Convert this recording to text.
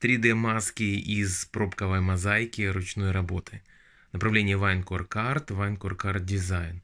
3D-маски из пробковой мозаики ручной работы. Направление Vinecore Card, Vinecore Card Design.